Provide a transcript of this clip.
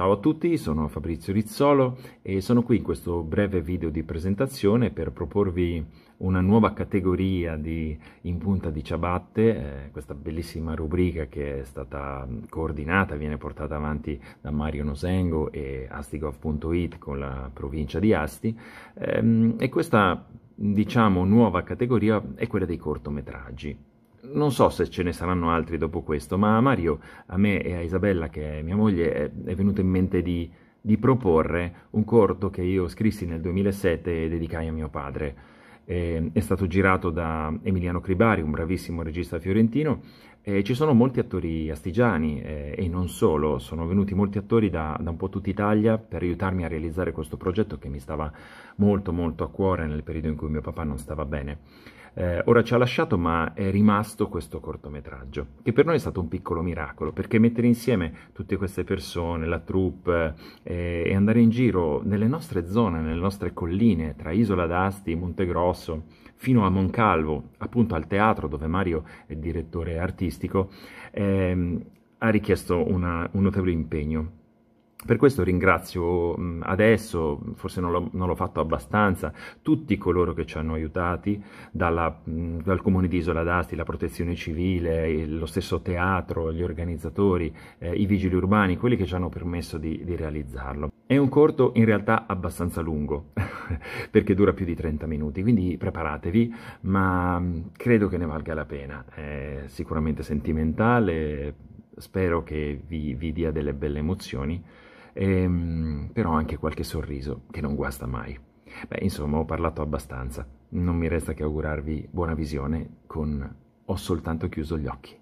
Ciao a tutti, sono Fabrizio Rizzolo e sono qui in questo breve video di presentazione per proporvi una nuova categoria di in punta di ciabatte, eh, questa bellissima rubrica che è stata coordinata, viene portata avanti da Mario Nosengo e astigov.it con la provincia di Asti ehm, e questa diciamo nuova categoria è quella dei cortometraggi. Non so se ce ne saranno altri dopo questo, ma a Mario, a me e a Isabella, che è mia moglie, è, venuto in mente di, di, proporre un corto che io scrissi nel 2007 e dedicai a mio padre. Eh, è stato girato da Emiliano Cribari, un bravissimo regista fiorentino, eh, ci sono molti attori astigiani eh, e non solo, sono venuti molti attori da, da, un po' tutta Italia per aiutarmi a realizzare questo progetto che mi stava molto molto a cuore nel periodo in cui mio papà non stava bene. Eh, ora ci ha lasciato ma è rimasto questo cortometraggio, che per noi è stato un piccolo miracolo, perché mettere insieme tutte queste persone, la troupe eh, e andare in giro nelle nostre zone, nelle nostre colline, tra Isola d'Asti, Montegrosso, fino a Moncalvo, appunto al teatro dove Mario è direttore artistico, giornalistico, ehm, ha richiesto una, un notevole impegno. Per questo ringrazio adesso, forse non l'ho, non l'ho, fatto abbastanza, tutti coloro che ci hanno aiutati, dalla, dal comune di Isola d'Asti, la protezione civile, lo stesso teatro, gli organizzatori, eh, i vigili urbani, quelli che ci hanno permesso di, di realizzarlo. È un corto in realtà abbastanza lungo, perché dura più di 30 minuti, quindi preparatevi, ma mm, credo che ne valga la pena. È sicuramente sentimentale, spero che vi, vi dia delle belle emozioni, ehm, però anche qualche sorriso, che non guasta mai. Beh, insomma, ho parlato abbastanza. Non mi resta che augurarvi buona visione con Ho soltanto chiuso gli occhi.